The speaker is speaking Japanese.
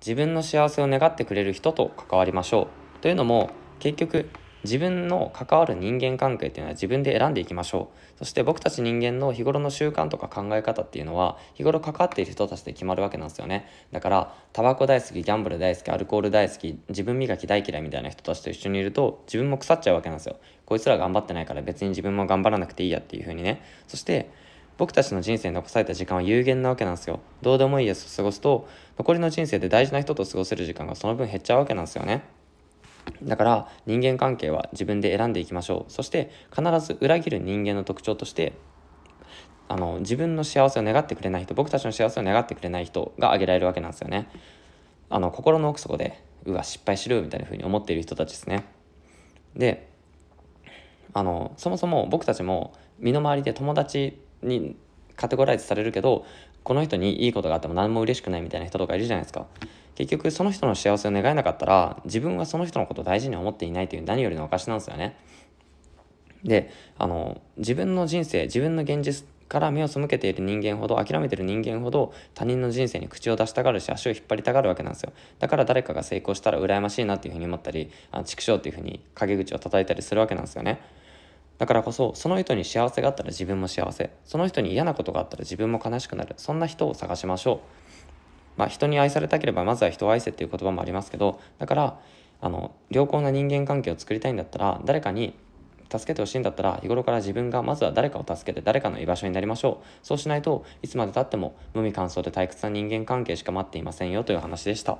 自分の幸せを願ってくれる人と関わりましょうというのも結局自分の関わる人間関係というのは自分で選んでいきましょうそして僕たち人間の日頃の習慣とか考え方っていうのは日頃関わっている人たちで決まるわけなんですよねだからタバコ大好きギャンブル大好きアルコール大好き自分磨き大嫌いみたいな人たちと一緒にいると自分も腐っちゃうわけなんですよこいつら頑張ってないから別に自分も頑張らなくていいやっていう風にねそして僕たちの人生に残された時間は有限なわけなんですよ。どうでもいいです過ごすと、残りの人生で大事な人と過ごせる時間がその分減っちゃうわけなんですよね。だから人間関係は自分で選んでいきましょう。そして必ず裏切る人間の特徴として、あの自分の幸せを願ってくれない人、僕たちの幸せを願ってくれない人が挙げられるわけなんですよね。あの心の奥底で、うわ、失敗しろみたいな風に思っている人たちですね。で、あのそもそも僕たちも身の回りで友達にカテゴライズされるけどこの人にいいことがあっても何も嬉しくないみたいな人とかいるじゃないですか結局その人の幸せを願えなかったら自分はその人のことを大事に思っていないという何よりの証なんですよねであの自分の人生自分の現実から目を背けている人間ほど諦めてる人間ほど他人の人生に口を出したがるし足を引っ張りたがるわけなんですよだから誰かが成功したら羨ましいなっていうふうに思ったりあ畜生っていうふうに陰口を叩いたりするわけなんですよねだからこそ、その人に幸せがあったら自分も幸せ。その人に嫌なことがあったら自分も悲しくなる。そんな人を探しましょう。まあ、人に愛されたければ、まずは人を愛せっていう言葉もありますけど、だから、あの、良好な人間関係を作りたいんだったら、誰かに助けてほしいんだったら日頃から自分がまずは誰かを助けて誰かの居場所になりましょうそうしないといつまでたっても無味乾燥で退屈な人間関係しか待っていませんよという話でした。